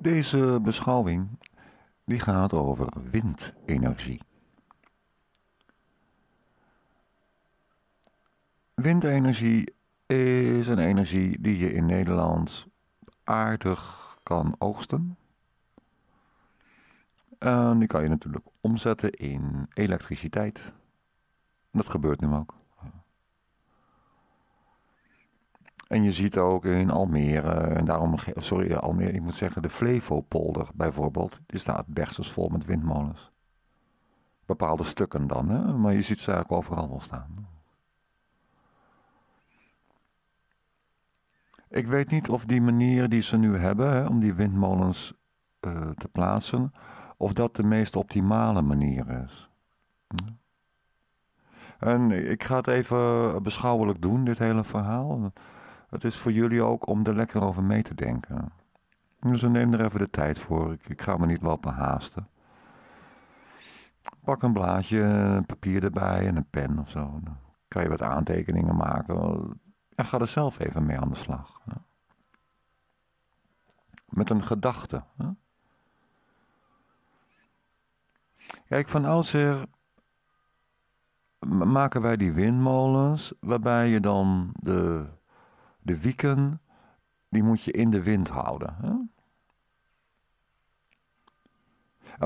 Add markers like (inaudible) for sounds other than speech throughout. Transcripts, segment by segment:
Deze beschouwing die gaat over windenergie. Windenergie is een energie die je in Nederland aardig kan oogsten. En die kan je natuurlijk omzetten in elektriciteit. Dat gebeurt nu ook. En je ziet ook in Almere, en daarom, oh, sorry, Almere, ik moet zeggen, de Flevopolder bijvoorbeeld, die staat bergsels vol met windmolens. Bepaalde stukken dan, hè? maar je ziet ze eigenlijk overal wel staan. Ik weet niet of die manier die ze nu hebben hè, om die windmolens eh, te plaatsen, of dat de meest optimale manier is. Hm? En ik ga het even beschouwelijk doen, dit hele verhaal het is voor jullie ook om er lekker over mee te denken. Dus neem er even de tijd voor. Ik, ga me niet lopen haasten. Pak een blaadje, papier erbij en een pen of zo. Dan kan je wat aantekeningen maken. En ga er zelf even mee aan de slag. Met een gedachte. Kijk, van oudsher maken wij die windmolens, waarbij je dan de de wieken, die moet je in de wind houden. Hè?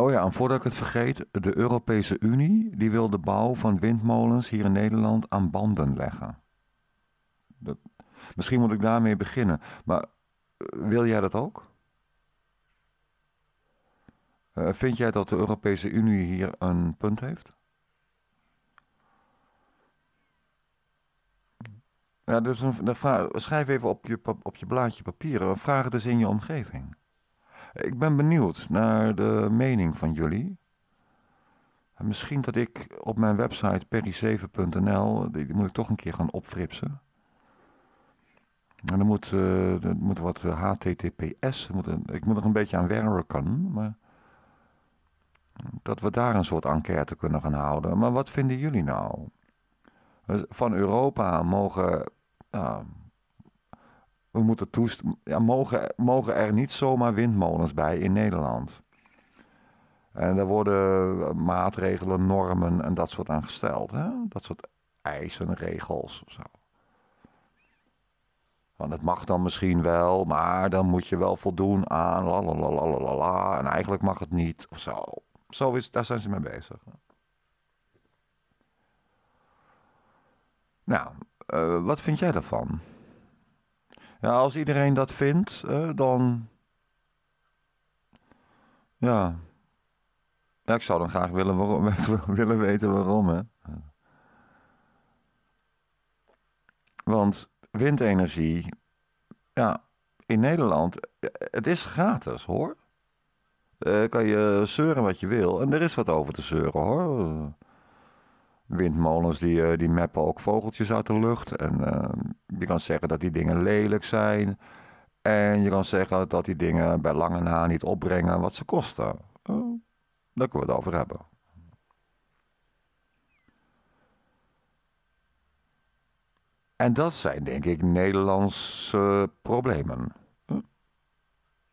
Oh ja, en voordat ik het vergeet, de Europese Unie die wil de bouw van windmolens hier in Nederland aan banden leggen. Dat, misschien moet ik daarmee beginnen, maar eh, wil jij dat ook? Eh, vind jij dat de Europese Unie hier een punt heeft? Ja, dus vraag, schrijf even op je, op je blaadje papieren. Vraag het eens in je omgeving. Ik ben benieuwd naar de mening van jullie. misschien dat ik op mijn website perry7.nl, die, moet ik toch een keer gaan opfripsen. En eh, eh, er moet, uh, moet wat HTTPS, moet ik moet nog een beetje aan werken, maar dat we daar een soort enquête kunnen gaan houden. Maar wat vinden jullie nou? Dus van Europa mogen. Ehm, we moeten toest ja, mogen, mogen er niet zomaar windmolens bij in Nederland. En daar worden maatregelen, normen en dat soort aan gesteld. Hè? Dat soort eisen, regels of zo. Want het mag dan misschien wel, maar dan moet je wel voldoen aan la la la la la. En eigenlijk mag het niet of zo. zo is, daar zijn ze mee bezig. Nou, eh, wat vind jij daarvan? Ja, als iedereen dat vindt, eh, dan. Ja. ja. Ik zou dan graag willen, (laughs) willen weten waarom, hè? Want windenergie, ja, in Nederland, eh, het is gratis hoor. Uh, kan je zeuren wat je wil. En er is wat over te zeuren hoor windmolens die, eh, die meppen ook vogeltjes uit de lucht. En ehm, je kan zeggen dat die dingen lelijk zijn. En je kan zeggen dat die dingen bij lange na niet opbrengen wat ze kosten. Uh, daar kunnen we het over hebben. En dat zijn denk ik Nederlandse problemen.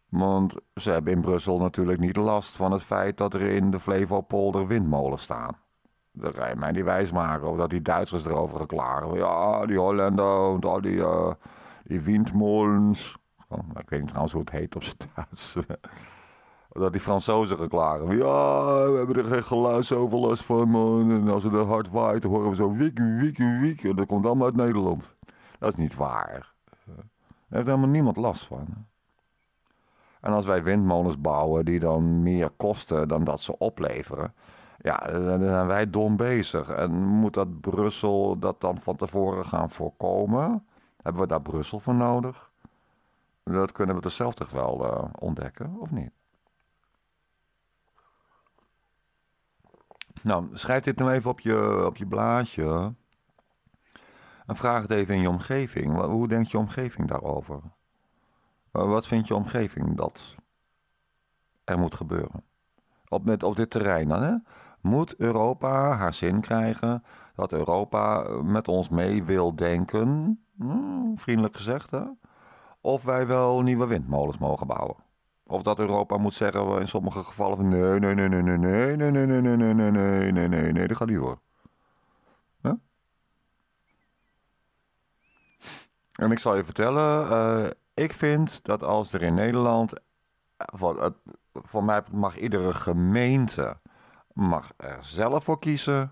Want ze hebben in Brussel natuurlijk niet last van het feit dat er in de Flevopolder windmolens staan. Dan ga je mij niet wijsmaken. Of dat die Duitsers erover geklagen. Ja, die Hollander en al die, eh, windmolens. Oh, ik weet niet trouwens hoe het heet op zijn Duits. (laughs) dat die Fransozen geklagen. Ja, we hebben er geen geluidsoverlast van, man. En als het er hard waait, horen we zo wiek, wiek, wiek. En dat komt allemaal uit Nederland. Dat is niet waar. Daar heeft helemaal niemand last van. En als wij windmolens bouwen die dan meer kosten dan dat ze opleveren, ja, dan zijn wij dom bezig. En moet dat Brussel dat dan van tevoren gaan voorkomen? Hebben we daar Brussel voor nodig? Dat kunnen we hetzelfde dus zelf toch wel eh, ontdekken, of niet? Nou, schrijf dit nou even op je, op je blaadje. En vraag het even in je omgeving. Hoe denkt je omgeving daarover? Wat vindt je omgeving dat er moet gebeuren? Op, met, op dit terrein dan, hè? moet Europa haar zin krijgen dat Europa met ons mee wil denken, vriendelijk gezegd, hè? of wij wel nieuwe windmolens mogen bouwen. Of dat Europa moet zeggen in sommige gevallen: nee, nee, nee, nee, nee, nee, nee, nee, nee, nee, nee, nee, nee, nee, nee, nee, dat gaat niet hoor. En ik zal je vertellen, ik vind dat als er in Nederland, voor mij mag iedere gemeente mag er zelf voor kiezen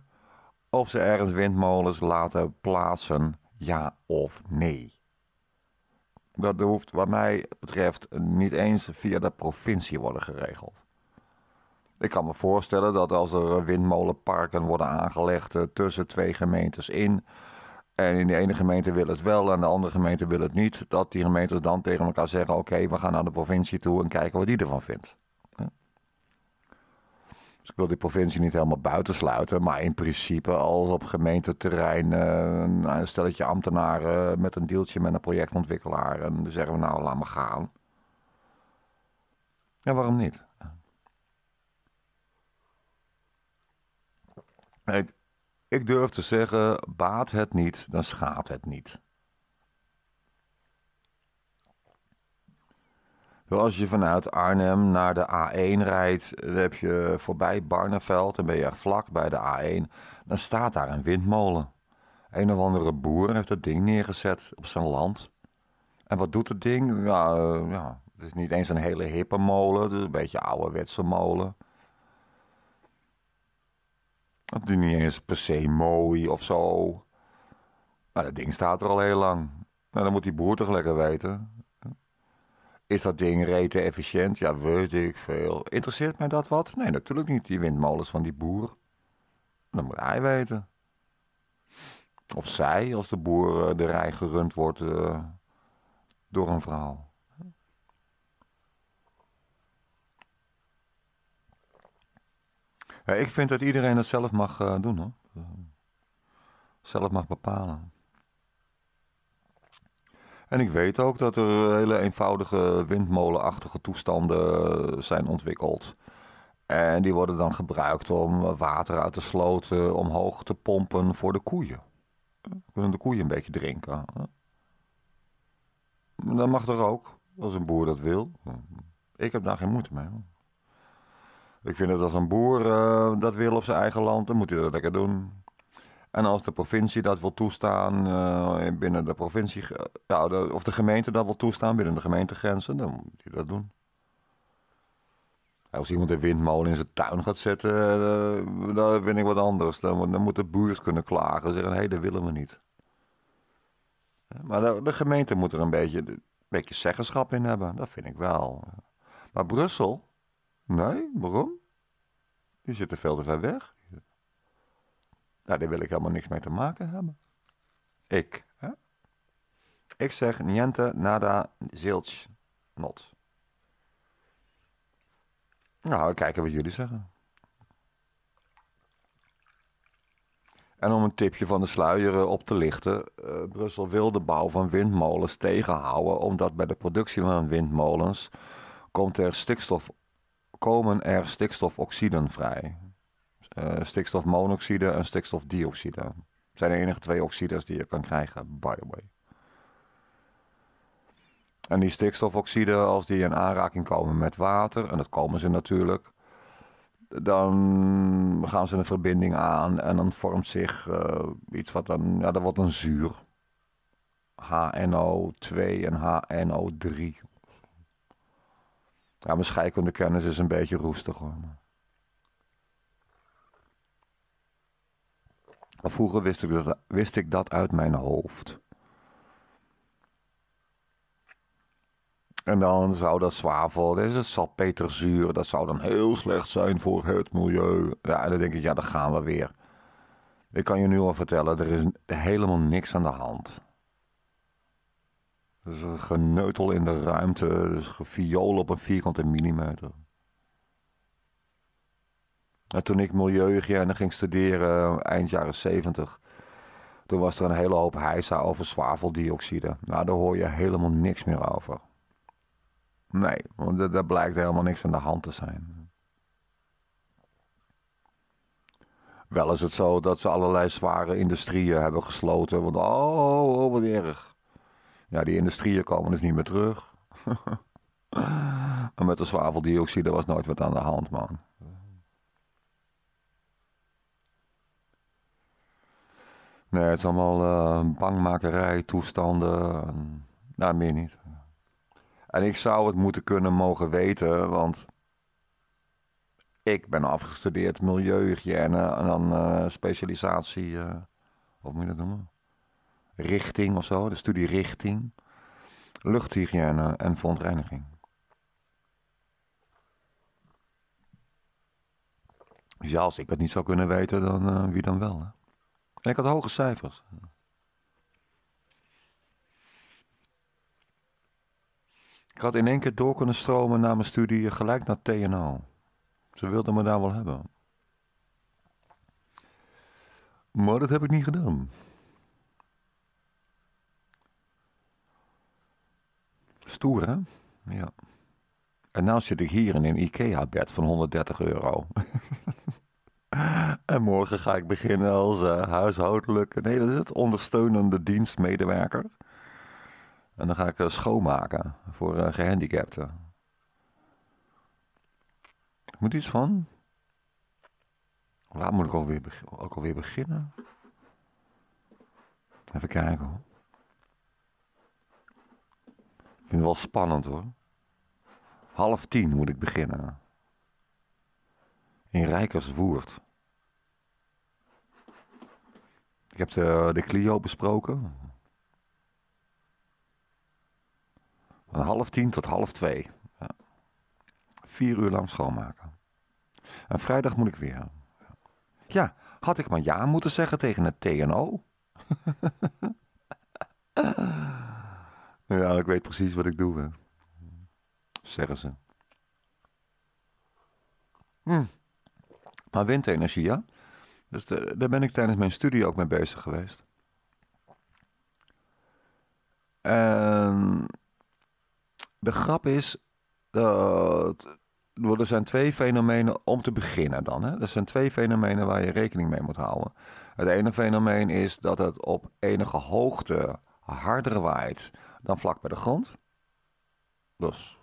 of ze ergens windmolens laten plaatsen, ja of nee. Dat hoeft wat mij betreft niet eens via de provincie worden geregeld. Ik kan me voorstellen dat als er windmolenparken worden aangelegd eh, tussen twee gemeentes in, en in de ene gemeente wil het wel en de andere gemeente wil het niet, dat die gemeentes dan tegen elkaar zeggen: oké, we gaan naar de provincie toe en kijken wat die ervan vindt ik wil die provincie niet helemaal buitensluiten. Maar in principe al op gemeenteterrein uh, een eh, stelletje ambtenaren met een deeltje met een projectontwikkelaar. En dan zeggen we nou, laat maar gaan. Ja, waarom niet? Ik, ik durf te zeggen, baat het niet, dan schaadt het niet. Als je vanuit Arnhem naar de A1 rijdt, dan heb je voorbij Barneveld en ben je vlak bij de A1, dan staat daar een windmolen. Een of andere boer heeft dat ding neergezet op zijn land. En wat doet het ding? Ja, eh, ja, het is niet eens een hele hippe molen, het is een beetje ouderwetse molen. Het is niet eens per se mooi of zo. Maar dat ding staat er al heel lang. Nou, dan moet die boer toch lekker weten. Is dat ding rete efficiënt? Ja, weet ik veel. Interesseert mij dat wat? Nee, natuurlijk niet. Die windmolens van die boer. Dan moet hij weten. Of zij, als de boer eh, de rij gerund wordt eh, door een vrouw. Ja, ik vind dat iedereen dat zelf mag eh, doen hoor. Zelf mag bepalen. En ik weet ook dat er hele eenvoudige windmolenachtige toestanden eh, zijn ontwikkeld. En die worden dan gebruikt om water uit de sloten eh, omhoog te pompen voor de koeien. Mm. Kunnen de koeien een beetje drinken. Hm. Dat mag er ook, als een boer dat wil. Hm. Ik heb daar geen moeite mee. Ik vind dat als een boer eh, dat wil op zijn eigen land, dan moet hij dat lekker doen. En als de provincie dat wil toestaan eh, binnen de provincie, eh, ja, of de gemeente dat wil toestaan binnen de gemeentegrenzen, dan moet je dat doen. Als iemand een windmolen in zijn tuin gaat zetten, eh, dan vind ik wat anders. Dan, moeten buurt kunnen klagen, en zeggen: hé, hey, dat willen we niet. Maar de, gemeente moet er een beetje, een beetje zeggenschap in hebben, dat vind ik wel. Maar Brussel? Nee, waarom? Die zitten veel te ver weg. Nou, daar wil ik helemaal niks mee te maken hebben. Ik. Hè? Ik zeg niente, nada, zilch, not. Nou, we kijken wat jullie zeggen. En om een tipje van de sluier eh, op te lichten, eh, Brussel wil de bouw van windmolens tegenhouden, omdat bij de productie van windmolens komt er stikstof, komen er stikstofoxiden vrij. Eh, stikstofmonoxide en stikstofdioxide. zijn de enige twee oxides die je kan krijgen, by the way. En die stikstofoxide, als die in aanraking komen met water, en dat komen ze natuurlijk, dan gaan ze een verbinding aan en dan vormt zich eh, iets wat dan, ja, dat wordt een zuur. HNO2 en HNO3. Ja, mijn scheikundekennis is een beetje roestig hoor. Maar Vroeger wist ik, dat, wist ik dat uit mijn hoofd. En dan zou dat zwavel, Dat is het salpeterzuur, dat zou dan heel slecht zijn voor het milieu. Ja, en dan denk ik, ja, dan gaan we weer. Ik kan je nu al vertellen, er is helemaal niks aan de hand. Er is een geneutel in de ruimte, een viool op een vierkante millimeter. Nou, toen ik milieuhygiëne ging studeren, eind jaren 70, toen was er een hele hoop heisa over zwaveldioxide. Nou, daar hoor je helemaal niks meer over. Nee, want daar blijkt helemaal niks aan de hand te zijn. Wel is het zo dat ze allerlei zware industrieën hebben gesloten. Want oh, oh wat erg. Ja, die industrieën komen dus niet meer terug. (laughs) maar met de zwaveldioxide was nooit wat aan de hand, man. Nee, het is allemaal eh, bangmakerij, toestanden. En, nou, meer niet. En ik zou het moeten kunnen mogen weten, want ik ben afgestudeerd milieuhygiëne eh, en dan eh, specialisatie, uh, wat moet je dat noemen? Richting of zo, de studie richting. Luchthygiëne en verontreiniging. Dus ja, als ik het niet zou kunnen weten, dan wie dan wel? Hè? En ik had hoge cijfers. Ik had in één keer door kunnen stromen na mijn studie gelijk naar TNO. Ze wilden me daar wel hebben. Maar dat heb ik niet gedaan. Stoer, hè? Ja. En nou zit ik hier in een IKEA-bed van 130 euro. (laughs) (laughs) En morgen ga ik beginnen als uh, huishoudelijke, nee, dat is het, ondersteunende dienstmedewerker. En dan ga ik eh, schoonmaken voor uh, gehandicapten. Moet iets van? Laat moet ik alweer, ook alweer beginnen? Even kijken hoor. Ik vind het wel spannend hoor. Half tien moet ik beginnen in Rijkerswoerd. Ik heb de, de Clio besproken. Van half tien tot half twee. Ja. Vier uur lang schoonmaken. En vrijdag moet ik weer. Ja, had ik maar ja moeten zeggen tegen het TNO. (laughs) ja, ik weet precies wat ik doe. Zeggen ze. Hm. Maar windenergie, ja. Dus daar ben ik tijdens mijn studie ook mee bezig geweest. En de grap is dat. Er zijn twee fenomenen om te beginnen dan. Hè? Er zijn twee fenomenen waar je rekening mee moet houden. Het ene fenomeen is dat het op enige hoogte harder waait dan vlak bij de grond. Dus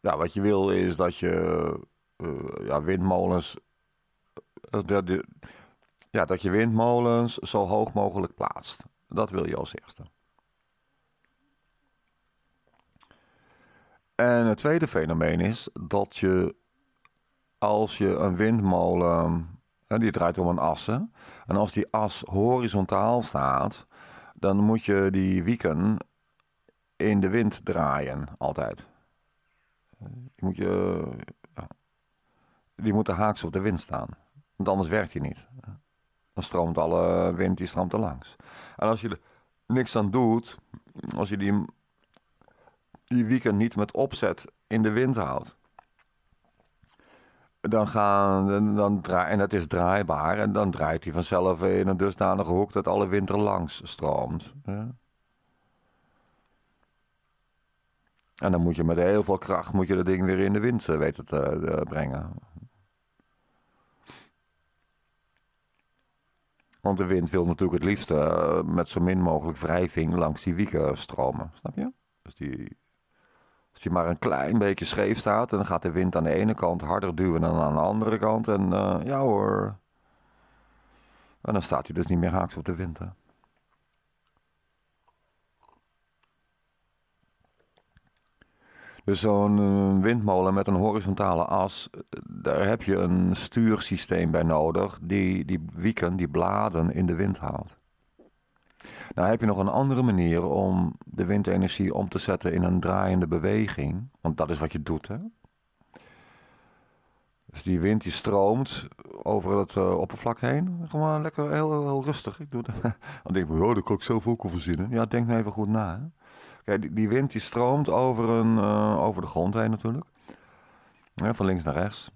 ja, wat je wil is dat je eh, ja, windmolens. Eh, ja, dat je windmolens zo hoog mogelijk plaatst. Dat wil je als eerste. En het tweede fenomeen is dat je als je een windmolen, die draait om een assen, en als die as horizontaal staat, dan moet je die wieken in de wind draaien altijd. Je moet je die moeten haaks op de wind staan. Want anders werkt hij niet. Dan stroomt alle wind, die stroomt er langs. En als je er niks aan doet, als je die, die weekend niet met opzet in de wind houdt, dan gaan, dan, draai, en dat is draaibaar, en dan draait hij vanzelf in een dusdanige hoek dat alle wind er langs stroomt. Ja. En dan moet je met heel veel kracht moet je dat ding weer in de wind eh, weten te eh, brengen. Want de wind wil natuurlijk het liefst eh, met zo min mogelijk wrijving langs die wieken stromen. Snap je? Dus die, als die maar een klein beetje scheef staat, dan gaat de wind aan de ene kant harder duwen dan aan de andere kant. En eh, ja hoor. En dan staat hij dus niet meer haaks op de wind. Hè? Dus zo'n eh, windmolen met een horizontale as, daar heb je een stuursysteem bij nodig die die wieken, die bladen in de wind haalt. Nou heb je nog een andere manier om de windenergie om te zetten in een draaiende beweging, want dat is wat je doet hè. Dus die wind die stroomt over het eh, oppervlak heen. Gewoon lekker heel, heel rustig. Ik doe dat. Dan (laughs) denk ik, oh, daar kan ik zelf ook over verzinnen. Ja, denk nou even goed na. Hè? Kijk, die, die, wind die stroomt over, een, eh, over de grond heen natuurlijk. van links naar rechts.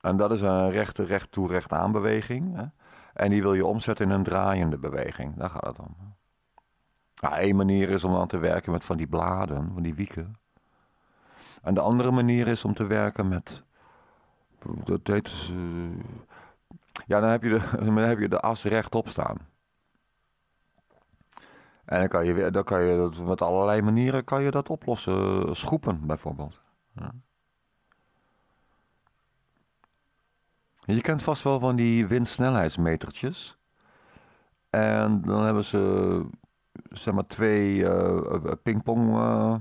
En dat is een rechte, recht toe, recht aan beweging. Hè? En die wil je omzetten in een draaiende beweging. Daar gaat het om. Nou, Eén manier is om dan te werken met van die bladen, van die wieken. En de andere manier is om te werken met. Dat heet. Eh, ja, dan heb, je (laughs) dan heb je de as rechtop staan. En dan kan je, dan kan je dat met allerlei manieren kan je dat oplossen. Schoepen bijvoorbeeld. Ja. Je kent vast wel van die windsnelheidsmetertjes. En dan hebben ze zeg maar twee uh, pingpong, uh,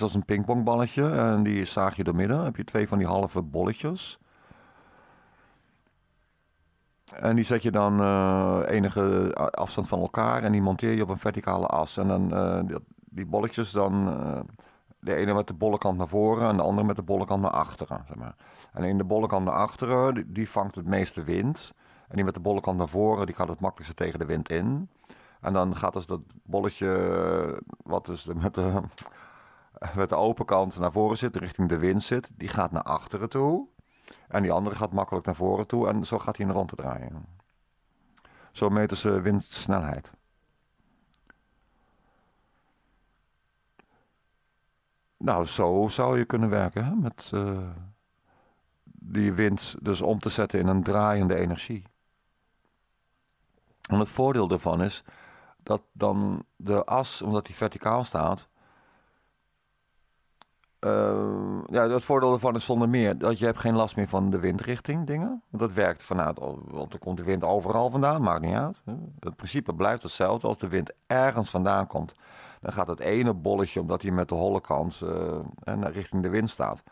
als een pingpongballetje. En die zaag je door midden. Dan heb je twee van die halve bolletjes. En die zet je dan uh, enige afstand van elkaar en die monteer je op een verticale as. En dan eh, die, bolletjes dan, eh, de ene met de bolle kant naar voren en de andere met de bolle kant naar achteren. Zeg maar. En in de bolle kant naar achteren, die, die, vangt het meeste wind. En die met de bolle kant naar voren, die gaat het makkelijkste tegen de wind in. En dan gaat dus dat bolletje, wat dus met de, (laughs) met de open kant naar voren zit, richting de wind zit, die gaat naar achteren toe. En die andere gaat makkelijk naar voren toe en zo gaat hij een te draaien. Zo meten ze windsnelheid. Nou, zo zou je kunnen werken hè? met eh, die wind dus om te zetten in een draaiende energie. En het voordeel daarvan is dat dan de as, omdat die verticaal staat, Ehm, ja, het voordeel ervan is zonder meer dat je hebt geen last meer van de windrichting dingen. Dat werkt vanuit, want er komt de wind overal vandaan, maakt niet uit. Het principe blijft hetzelfde. Als de wind ergens vandaan komt, dan gaat het ene bolletje, omdat hij met de holle kant uh, richting de wind staat,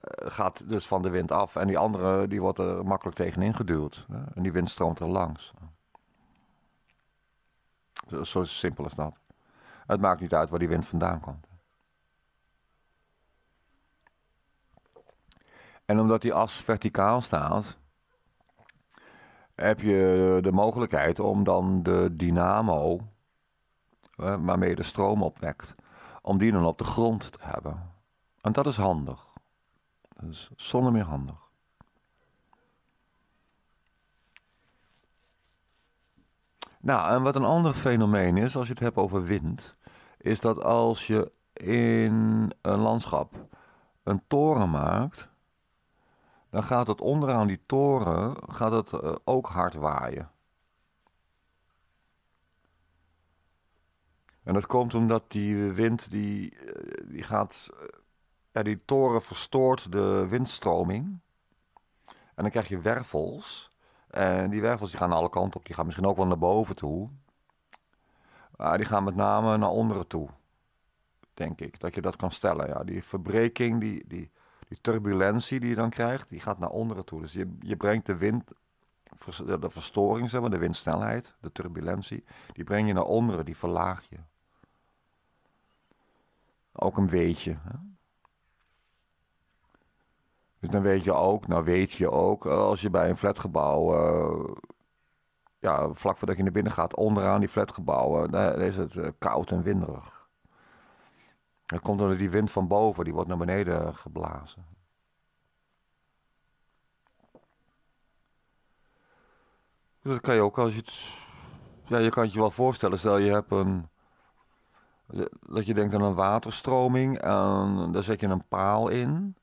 eh, gaat dus van de wind af. En die andere die wordt er makkelijk tegenin geduwd. En die wind stroomt er langs. Dus zo simpel is dat. Het maakt niet uit waar die wind vandaan komt. En omdat die as verticaal staat, heb je de mogelijkheid om dan de dynamo, waarmee je de stroom opwekt, om die dan op de grond te hebben. En dat is handig. Dat is zonder meer handig. Nou, en wat een ander fenomeen is, als je het hebt over wind, is dat als je in een landschap een toren maakt, dan gaat het onderaan die toren gaat het, eh, ook hard waaien. En dat komt omdat die wind die, eh, die gaat. Eh, ja, die toren verstoort de windstroming. En dan krijg je wervels. En die wervels die gaan alle kanten op. Die gaan misschien ook wel naar boven toe. Maar die gaan met name naar onderen toe. Denk ik. Dat je dat kan stellen. Ja. Die verbreking die, die, die turbulentie die je dan krijgt, die gaat naar onderen toe. Dus je, je brengt de wind, de verstoring, zeg maar, de windsnelheid, de turbulentie, die breng je naar onderen, die verlaag je. Ook een weetje. Dus dan weet je ook, nou weet je ook, eh, als je bij een flatgebouw, uh, ja, vlak voordat je naar binnen gaat, onderaan die flatgebouwen, daar is het eh, koud en winderig. Dat komt door die wind van boven, die wordt naar beneden geblazen. Dat kan je ook als je het. Ja, je kan het je wel voorstellen. Stel je hebt een. Dat je denkt aan een waterstroming en daar zet je een paal in.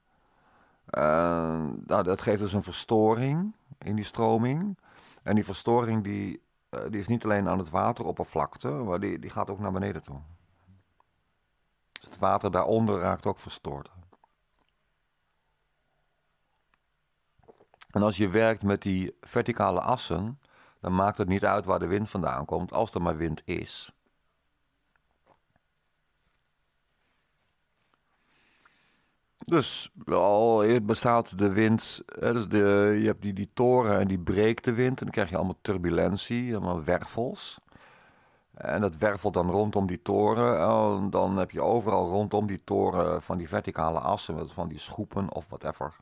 nou, dat geeft dus een verstoring in die stroming. En die verstoring die, eh, die is niet alleen aan het wateroppervlakte, maar die, die gaat ook naar beneden toe het water daaronder raakt ook verstoord. En als je werkt met die verticale assen, dan maakt het niet uit waar de wind vandaan komt, als er maar wind is. Dus al bestaat de wind, dus de, je hebt die, die toren en die breekt de wind en dan krijg je allemaal turbulentie, allemaal wervels. En dat wervelt dan rondom die toren. En oh, dan heb je overal rondom die toren van die verticale assen, van die schoepen of whatever.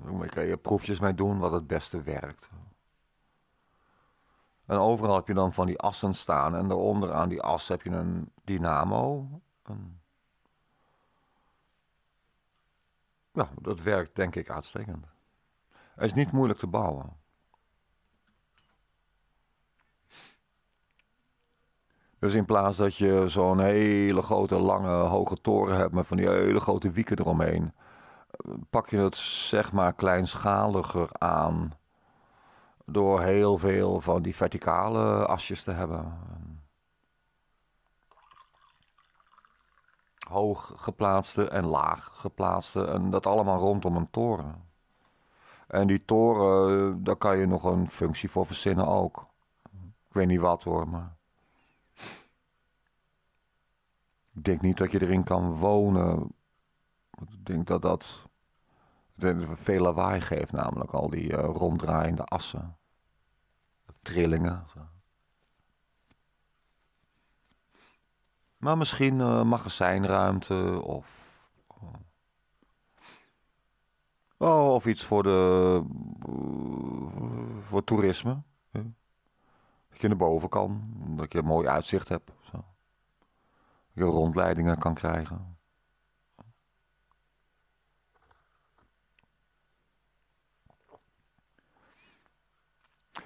Daar kan je proefjes mee doen wat het beste werkt. En overal heb je dan van die assen staan. En daaronder aan die as heb je een dynamo. Nou, dat werkt denk ik uitstekend. Het is niet moeilijk te bouwen. Dus in plaats dat je zo'n hele grote, lange, hoge toren hebt met van die hele grote wieken eromheen, pak je het zeg maar kleinschaliger aan. Door heel veel van die verticale asjes te hebben. Hoog geplaatste en laag geplaatste. En dat allemaal rondom een toren. En die toren, daar kan je nog een functie voor verzinnen ook. Ik weet niet wat hoor, maar. Ik denk niet dat je erin kan wonen. Ik denk dat dat veel lawaai geeft, namelijk al die eh, ronddraaiende assen. Trillingen. Maar misschien eh, magazijnruimte of. Eh, oh, of iets voor de. voor toerisme. Dat je naar boven kan, dat je een mooi uitzicht hebt je rondleidingen kan krijgen.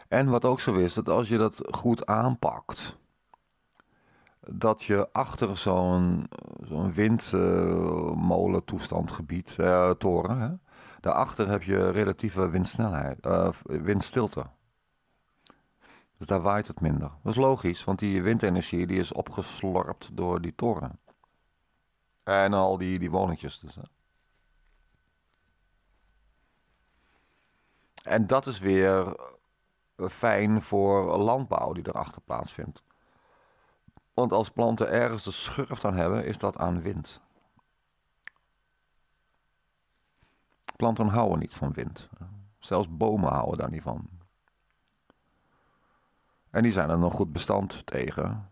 En wat ook zo is, dat als je dat goed aanpakt, dat je achter zo'n zo'n windmolentoestandgebied, eh, toren, hè, daarachter heb je relatieve windsnelheid, eh, windstilte. Dus daar waait het minder. Dat is logisch, want die windenergie die is opgeslorpt door die toren. En al die, die woningjes dus. Hè. En dat is weer eh, fijn voor landbouw die erachter plaatsvindt. Want als planten ergens de schurft aan hebben, is dat aan wind. Planten houden niet van wind. Zelfs bomen houden daar niet van. En die zijn er nog goed bestand tegen.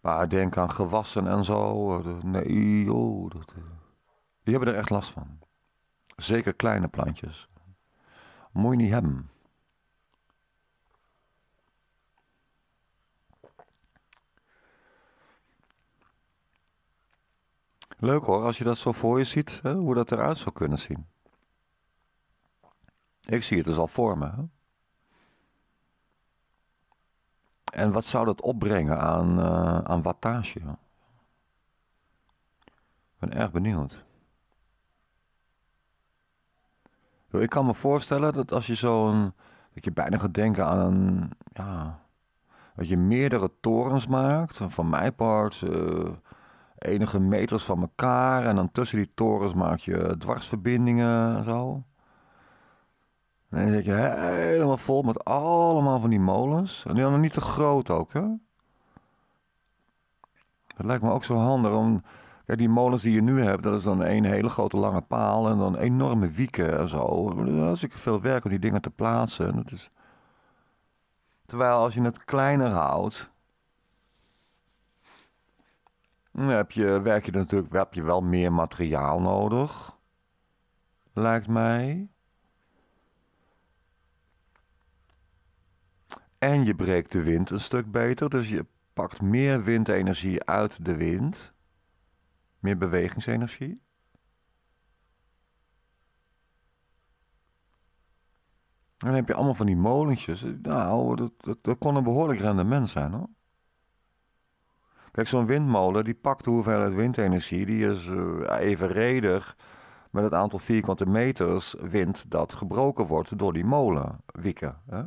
Maar denk aan gewassen en zo. Nee, joh. Eh, die hebben er echt last van. Zeker kleine plantjes. Moet je niet hebben. Leuk hoor, als je dat zo voor je ziet, hè, hoe dat eruit zou kunnen zien. Ik zie het dus al voor me. Hè? En wat zou dat opbrengen aan, uh, aan wattage? Ik ben erg benieuwd. Ik kan me voorstellen dat als je zo'n. dat je bijna gaat denken aan een. Ja, dat je meerdere torens maakt. Van mijn part. Eh, enige meters van elkaar. En dan tussen die torens maak je dwarsverbindingen en zo. En dan zit je helemaal vol met allemaal van die molens. En die dan niet te groot ook, hè? Dat lijkt me ook zo handig om... Kijk, die molens die je nu hebt, dat is dan één hele grote lange paal en dan enorme wieken en zo. Dat is veel werk om die dingen te plaatsen. Dat is... Terwijl als je het kleiner houdt, dan heb je, werk je natuurlijk, heb je wel meer materiaal nodig, lijkt mij. En je breekt de wind een stuk beter. Dus je pakt meer windenergie uit de wind. Meer bewegingsenergie. En dan heb je allemaal van die molentjes. Nou, dat, dat, kon een behoorlijk rendement zijn hoor. Kijk, zo'n windmolen die pakt de hoeveelheid windenergie. Die is uh, evenredig met het aantal vierkante meters wind dat gebroken wordt door die molenwieken. Hè?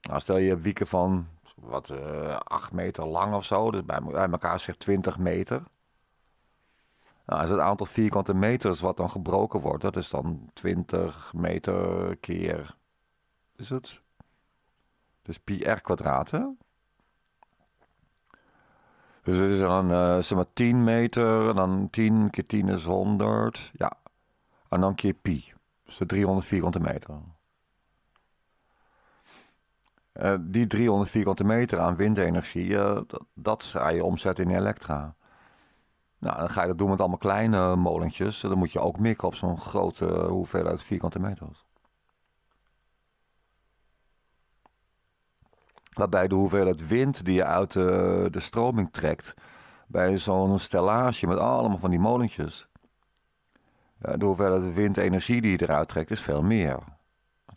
Nou, stel je wieken van wat, uh, eh, 8 meter lang of zo, dus bij, bij elkaar zegt 20 meter. Nou, is het aantal vierkante meters wat dan gebroken wordt, dat is dan 20 meter keer. Is het? Dus pi r kwadraat, Dus het is dan uh, zeg maar 10 meter, en dan 10 keer 10 is 100. Ja. En dan keer pi. Dus 300 vierkante meter. Eh, die 300 vierkante meter aan windenergie, eh, dat, ga je omzetten in elektra. Nou, dan ga je dat doen met allemaal kleine molentjes. Dan moet je ook mikken op zo'n grote hoeveelheid vierkante meters. Waarbij de hoeveelheid wind die je uit de, eh, de stroming trekt, bij zo'n stellage met allemaal van die molentjes, de hoeveelheid windenergie die je eruit trekt is veel meer.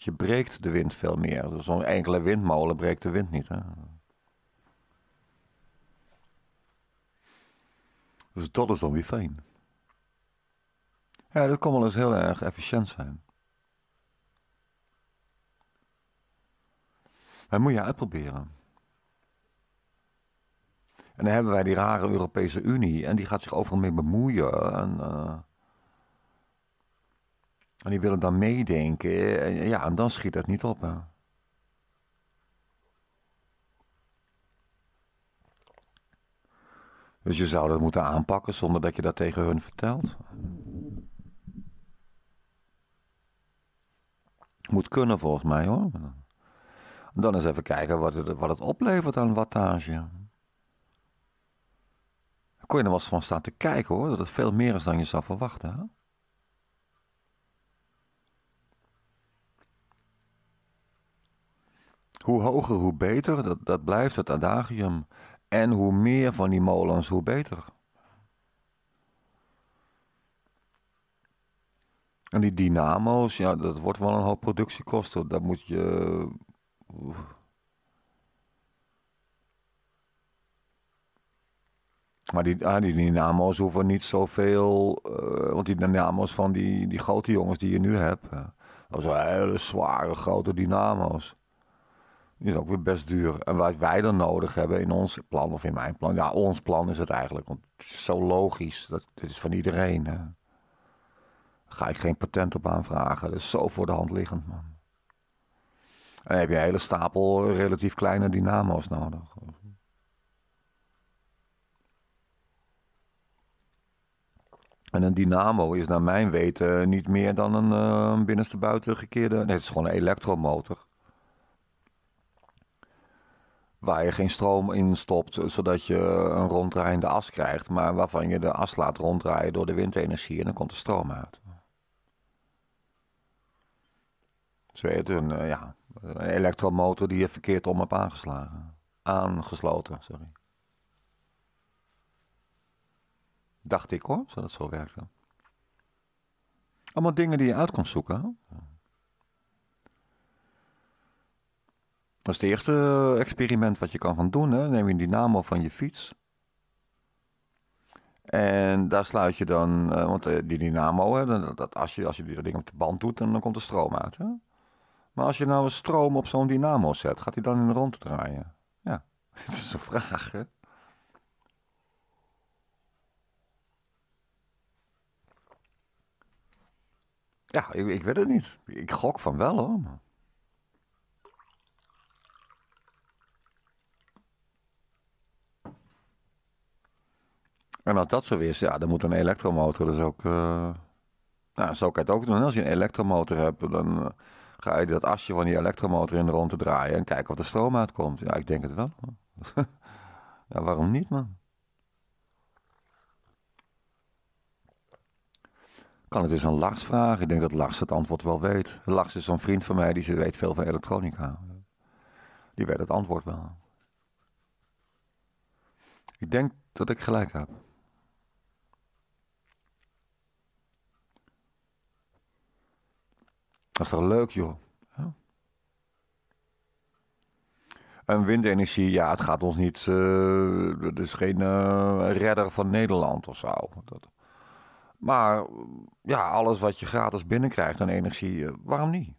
Je breekt de wind veel meer. Dus zo'n enkele windmolen breekt de wind niet. Hè? Dus dat is dan weer fijn. Ja, dat kan wel eens heel erg efficiënt zijn. Maar moet je uitproberen. En dan hebben wij die rare Europese Unie en die gaat zich overal mee bemoeien. En, eh, en die willen dan meedenken. En, eh, ja, en dan schiet dat niet op. Hè. Dus je zou dat moeten aanpakken zonder dat je dat tegen hun vertelt. Moet kunnen volgens mij hoor. Dan eens even kijken wat het, wat het oplevert aan wattage. Daar kon je er wel eens van staan te kijken hoor, dat het veel meer is dan je zou verwachten. Hè? Hoe hoger, hoe beter. Dat, dat blijft het adagium. En hoe meer van die molens, hoe beter. En die dynamo's, ja, dat wordt wel een hoop productiekosten. Dat moet je. Maar die, ah, die dynamo's hoeven niet zoveel. Uh, want die dynamo's van die, die grote jongens die je nu hebt. dat zijn hele zware grote dynamo's. Die is ook weer best duur. En wat wij dan nodig hebben in ons plan, of in mijn plan, ja, ons plan is het eigenlijk. Want zo logisch, dat, dit is van iedereen. Daar ga ik geen patent op aanvragen. Dat is zo voor de hand liggend, man. En dan heb je een hele stapel relatief kleine dynamo's nodig. En een dynamo is naar mijn weten niet meer dan een eh, binnenste buiten gekeerde... Nee, het is gewoon een elektromotor waar je geen stroom in stopt, zodat je een ronddraaiende as krijgt, maar waarvan je de as laat ronddraaien door de windenergie en dan komt de stroom uit. Zo heet een, eh, ja, een elektromotor die je verkeerd om hebt aangeslagen. Aangesloten, sorry. Dacht ik hoor, dat zo werkte. Allemaal dingen die je uit kon zoeken. Hoor. Dat is het eerste eh, experiment wat je kan gaan doen. Hè? Neem je een dynamo van je fiets. En daar sluit je dan, eh, want eh, die dynamo, hè, dat, als, je, als je die ding op de band doet, dan, komt er stroom uit. Hè? Maar als je nou een stroom op zo'n dynamo zet, gaat hij dan in de rond draaien? Ja, (laughs) dat is een vraag. Hè? Ja, ik, ik, weet het niet. Ik gok van wel hoor. En als dat zo is, ja, dan moet een elektromotor dus ook... Eh, nou, zo kan je het ook doen. Als je een elektromotor hebt, dan eh, ga je dat asje van die elektromotor in de rondte draaien... en kijken of er stroom uitkomt. Ja, ik denk het wel. (laughs) ja, waarom niet, man? kan het eens een Lars vragen. Ik denk dat Lars het antwoord wel weet. Lars is zo'n vriend van mij die ze weet veel van elektronica. Die weet het antwoord wel. Ik denk dat ik gelijk heb. Dat is toch leuk, joh? En windenergie, ja, het gaat ons niet. Uh, eh, het is geen eh, redder van Nederland of zo. Dat. Maar ja, alles wat je gratis binnenkrijgt aan energie, eh, waarom niet?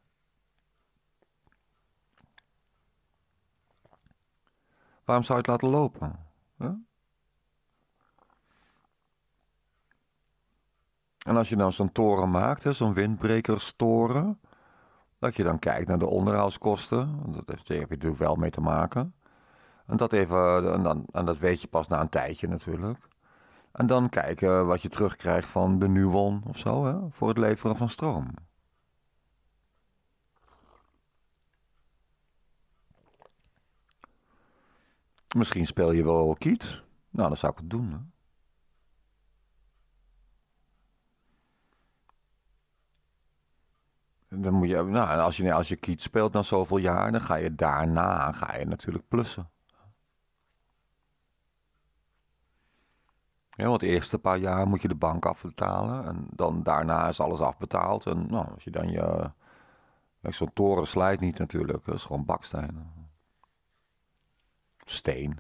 Waarom zou je het laten lopen? En als je nou zo'n toren maakt, zo'n windbrekerstoren, dat je dan kijkt naar de onderhoudskosten. Dat heeft, daar heb je natuurlijk wel mee te maken. En dat, even, en, dan, en dat weet je pas na een tijdje natuurlijk. En dan kijken wat je terugkrijgt van de Nuon of zo, hè, voor het leveren van stroom. Misschien speel je wel kiet. Nou, dan zou ik het doen. Hè? Dan moet je, nou, als je, als je kiet speelt na zoveel jaar, dan ga je daarna ga je natuurlijk plussen. Ja, want de eerste paar jaar moet je de bank afbetalen. En dan daarna is alles afbetaald. En nou, als je dan je. Zo'n toren slijt niet natuurlijk. Dat is gewoon baksteen. Steen.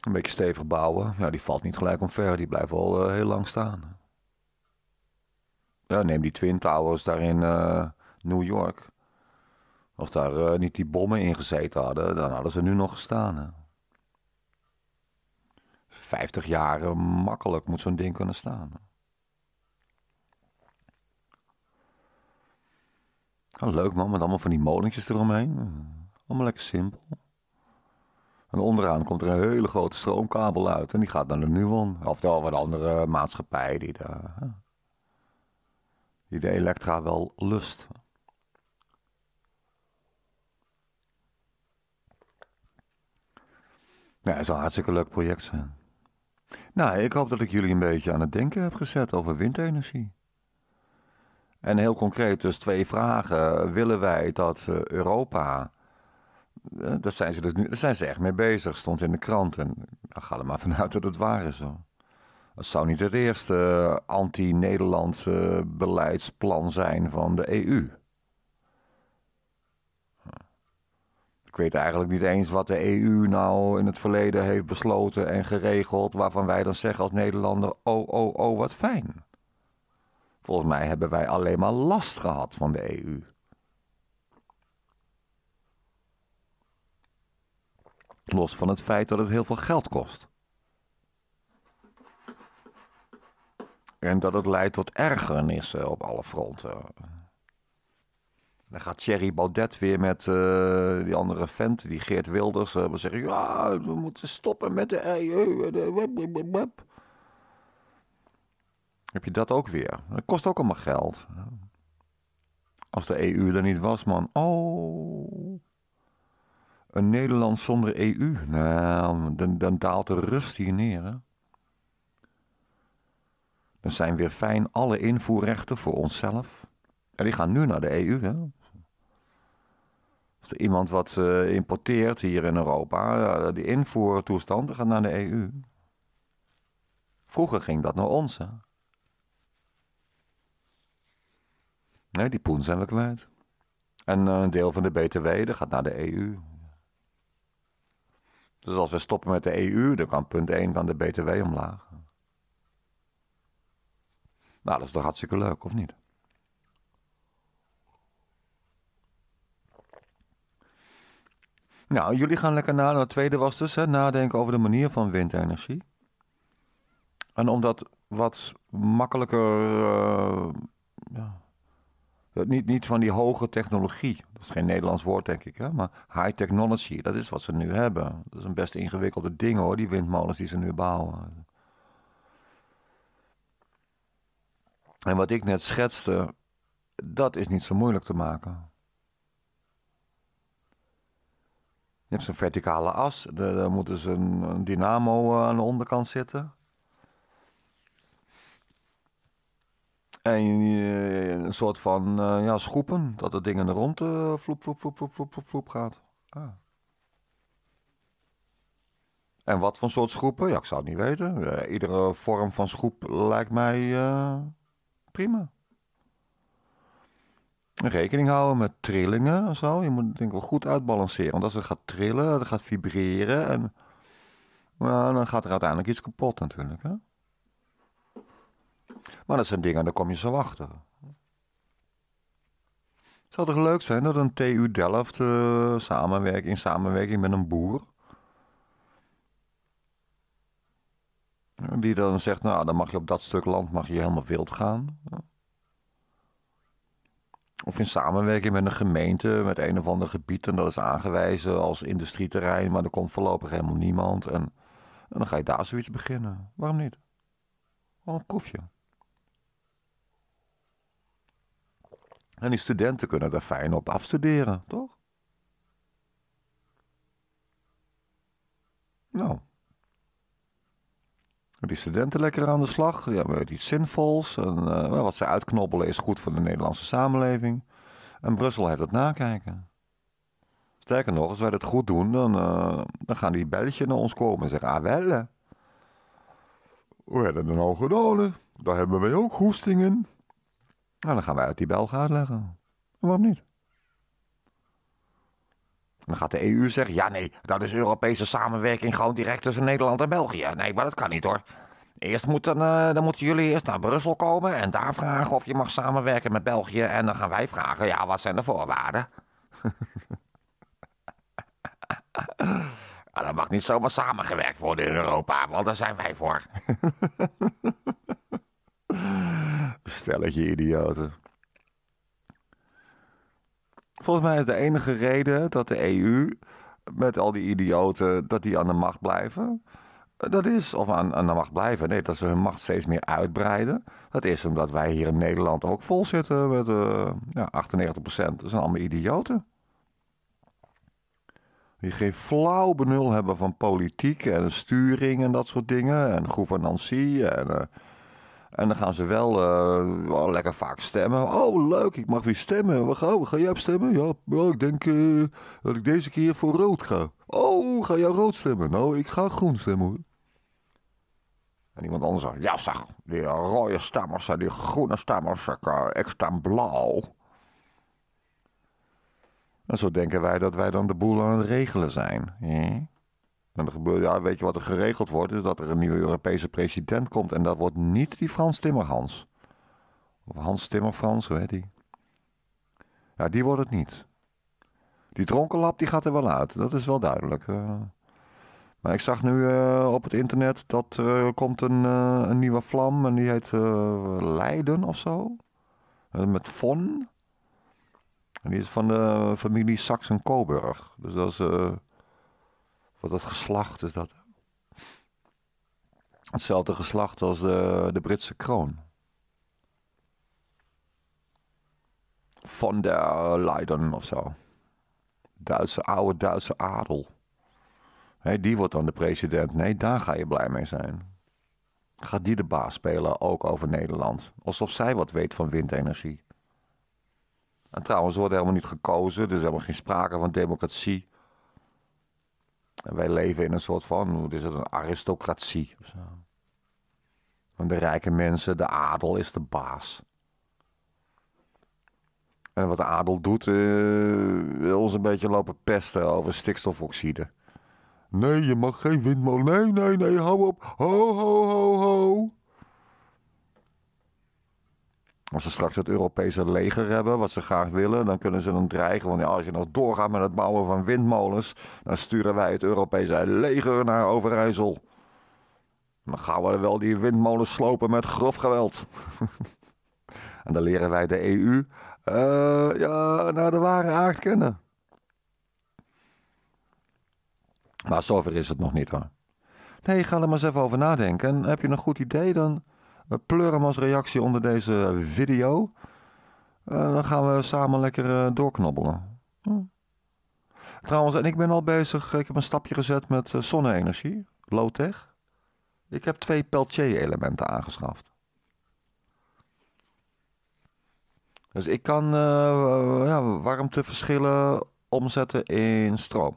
Een beetje stevig bouwen. Ja, die valt niet gelijk omver. Die blijft wel eh, heel lang staan neem die Twin Towers daar in eh, New York. Als daar eh, niet die bommen in gezeten hadden, dan hadden ze nu nog gestaan. Hè. 50 jaar makkelijk moet zo'n ding kunnen staan. leuk man, met allemaal van die molentjes eromheen. Allemaal lekker simpel. En onderaan komt er een hele grote stroomkabel uit. En die gaat naar de Nuon. Of de, andere eh, maatschappij die daar die de Elektra wel lust. Ja, het zou een hartstikke leuk project zijn. Nou, ik hoop dat ik jullie een beetje aan het denken heb gezet over windenergie. En heel concreet dus twee vragen. Willen wij dat eh, Europa... Eh, daar zijn, ze dus daar zijn ze echt mee bezig, stond in de krant. En nou, ga er maar vanuit dat het waar is. zo. Het zou niet het eerste eh, anti-Nederlandse beleidsplan zijn van de EU. Ik weet eigenlijk niet eens wat de EU nou in het verleden heeft besloten en geregeld, waarvan wij dan zeggen als Nederlander: oh, oh, oh, wat fijn. Volgens mij hebben wij alleen maar last gehad van de EU. Los van het feit dat het heel veel geld kost. En dat het leidt tot ergernissen op alle fronten. Dan gaat Thierry Baudet weer met eh, die andere vent, die Geert Wilders, we eh, zeggen: Ja, we moeten stoppen met de EU. Eh, Heb je dat ook weer? Dat kost ook allemaal geld. Als de EU er niet was, man. Oh. Een Nederland zonder EU. Nou, dan, dan daalt de rust hier neer. Hè? Dan zijn weer fijn alle invoerrechten voor onszelf. En die gaan nu naar de EU. Hè? Als er iemand wat eh, importeert hier in Europa, die invoertoestanden gaat naar de EU. Vroeger ging dat naar ons. Hè? Nee, die poen zijn we kwijt. En eh, een deel van de BTW dat gaat naar de EU. Dus als we stoppen met de EU, dan kan punt 1 van de BTW omlaag. Nou, dat is toch hartstikke leuk, of niet? Nou, jullie gaan lekker nadenken. Nou, het tweede was dus hè, nadenken over de manier van windenergie. En om dat wat makkelijker. Eh, ja, niet, niet van die hoge technologie. Dat is geen Nederlands woord, denk ik. Hè? Maar high technology, dat is wat ze nu hebben. Dat is een best ingewikkelde ding hoor, die windmolens die ze nu bouwen. En wat ik net schetste, dat is niet zo moeilijk te maken. Je hebt zo'n verticale as, daar moet dus een, dynamo eh, aan de onderkant zitten. En eh, een soort van eh, ja, schroepen, dat het ding in de ronde vloep, vloep, vloep, vloep, vloep, vloep, gaat. Ah. En wat voor soort schroepen? Ja, ik zou het niet weten. iedere vorm van schroep lijkt mij prima. Rekening houden met trillingen en zo. Je moet het denk ik wel goed uitbalanceren. Want als het gaat trillen, het gaat vibreren. En, nou, dan gaat er uiteindelijk iets kapot natuurlijk. Hè? Maar dat zijn dingen, daar kom je zo achter. Het zou toch leuk zijn dat een TU Delft uh, eh, in samenwerking met een boer Die dan zegt, nou dan mag je op dat stuk land mag je helemaal wild gaan. Of in samenwerking met een gemeente, met een of ander gebied. En dat is aangewezen als industrieterrein, maar er komt voorlopig helemaal niemand. En, dan ga je daar zoiets beginnen. Waarom niet? Al een proefje. En die studenten kunnen daar fijn op afstuderen, toch? Nou, die studenten lekker aan de slag. Die hebben iets zinvols. Eh, wat ze uitknobbelen is goed voor de Nederlandse samenleving. En Brussel heeft het nakijken. Sterker nog, als wij dat goed doen, dan, eh, dan gaan die belletjes naar ons komen en zeggen: Ah, wel. We hebben een hoge dolen. Daar hebben wij ook hoestingen. Nou, dan gaan wij uit die Belgen uitleggen. Waarom niet? dan gaat de EU zeggen: ja, nee, dat is Europese samenwerking gewoon direct tussen Nederland en België. Nee, maar dat kan niet hoor. Eerst moeten, eh, dan moeten jullie eerst naar Brussel komen en daar vragen of je mag samenwerken met België. En dan gaan wij vragen: ja, wat zijn de voorwaarden? (laughs) Ah, dat mag niet zomaar samengewerkt worden in Europa, want daar zijn wij voor. (laughs) je idioten. Volgens mij is de enige reden dat de EU met al die idioten, dat die aan de macht blijven. Dat is, of aan, aan de macht blijven, nee, dat ze hun macht steeds meer uitbreiden. Dat is omdat wij hier in Nederland ook vol zitten met uh, ja, 98%. Dat zijn allemaal idioten. Die geen flauw benul hebben van politiek en sturing en dat soort dingen. En gouvernantie en... Eh, en dan gaan ze eh, wel, lekker vaak stemmen. Oh, leuk, ik mag weer stemmen. Wat ga, ga jij op stemmen? Ja, ik denk eh, dat ik deze keer voor rood ga. Oh, ga jij rood stemmen? Nou, ik ga groen stemmen hoor. En iemand anders zegt, ja zeg, die rode stemmers en die groene stemmers, ik, uh, ik stem blauw. En zo denken wij dat wij dan de boel aan het regelen zijn. Ja. Nou, en gebeurt, ja, weet je wat er geregeld wordt? Is dat er een nieuwe Europese president komt. En dat wordt niet die Frans Timmerhans. Of Hans Timmerfrans, hoe heet die? Ja, die wordt het niet. Die dronkenlap die gaat er wel uit, dat is wel duidelijk. Eh. maar ik zag nu eh, op het internet dat er komt een, eh, een nieuwe vlam en die heet Leiden of zo. met Von. En die is van de familie Saxen-Coburg. Dus dat is wat dat geslacht is dat. Hetzelfde geslacht als de, de Britse kroon. Van der Leiden of zo. Duitse, oude Duitse adel. Hey, die wordt dan de president. Nee, daar ga je blij mee zijn. Gaat die de baas spelen, ook over Nederland. Alsof zij wat weet van windenergie. En trouwens, er worden helemaal niet gekozen. Er is helemaal geen sprake van democratie wij leven in een soort van, hoe is het, een aristocratie of de rijke mensen, de adel is de baas. En wat de adel doet, eh, wil ons een beetje lopen pesten over stikstofoxide. Nee, je mag geen windmolen. Nee, nee, nee, hou op. Ho, ho, ho, ho. Als ze straks het Europese leger hebben, wat ze graag willen, dan kunnen ze dan dreigen. Want als je nog doorgaat met het bouwen van windmolens, dan sturen wij het Europese leger naar Overijssel. Dan gaan we wel die windmolens slopen met grof geweld. (laughs) en dan leren wij de EU eh, ja, naar de ware aard kennen. Maar zover is het nog niet hoor. Nee, ga er maar eens even over nadenken. heb je een goed idee, dan pleuren als reactie onder deze video. Eh, dan gaan we samen lekker eh, doorknobbelen. Hm. Trouwens, en ik ben al bezig. Ik heb een stapje gezet met eh, zonne-energie, low-tech. Ik heb twee Peltier-elementen aangeschaft. Dus ik kan ja, warmteverschillen omzetten in stroom.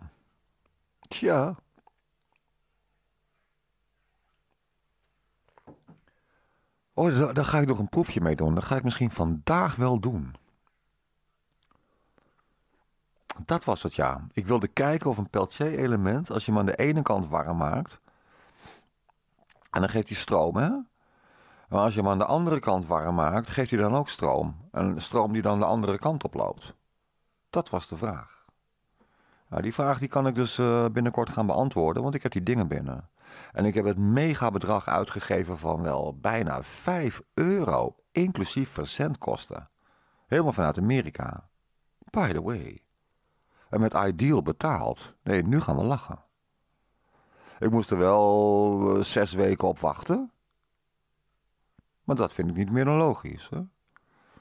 Tja. Oh, daar, ga ik nog een proefje mee doen. Dat ga ik misschien vandaag wel doen. Dat was het ja. Ik wilde kijken of een Peltier-element, als je hem aan de ene kant warm maakt, en dan geeft hij stroom, hè? Maar als je hem aan de andere kant warm maakt, geeft hij dan ook stroom. Een stroom die dan de andere kant oploopt. Dat was de vraag. Nou, die vraag die kan ik dus eh, binnenkort gaan beantwoorden, want ik heb die dingen binnen. En ik heb het mega bedrag uitgegeven van wel bijna 5 euro, inclusief verzendkosten. Helemaal vanuit Amerika. By the way. En met Ideal betaald. Nee, nu gaan we lachen. Ik moest er wel eh, zes weken op wachten. Maar dat vind ik niet meer dan logisch. Hè?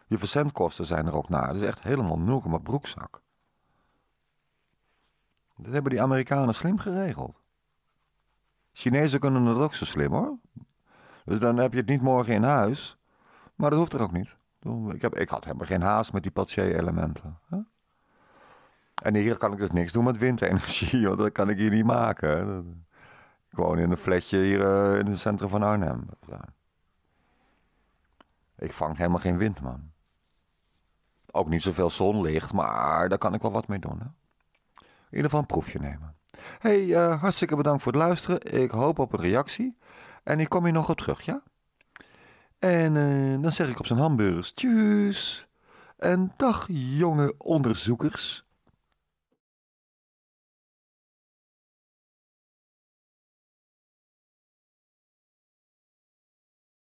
Je verzendkosten zijn er ook naar. Dat is echt helemaal nul, maar broekzak. Dat hebben die Amerikanen slim geregeld. Chinezen kunnen het ook zo slim hoor. Dus dan heb je het niet morgen in huis. Maar dat hoeft er ook niet. Ik, heb, ik had helemaal geen haast met die Patsé-elementen. En hier kan ik dus niks doen met windenergie, want (laughs) dat kan ik hier niet maken. Gewoon Ik woon in een flatje hier eh, in het centrum van Arnhem. Ik vang helemaal geen wind, man. Ook niet zoveel zonlicht, maar daar kan ik wel wat mee doen. Hè? In ieder geval een proefje nemen hey, eh, hartstikke bedankt voor het luisteren. Ik hoop op een reactie. En ik kom hier nog op terug, ja? En eh, dan zeg ik op zijn hamburgers: Tjus. En dag, jonge onderzoekers.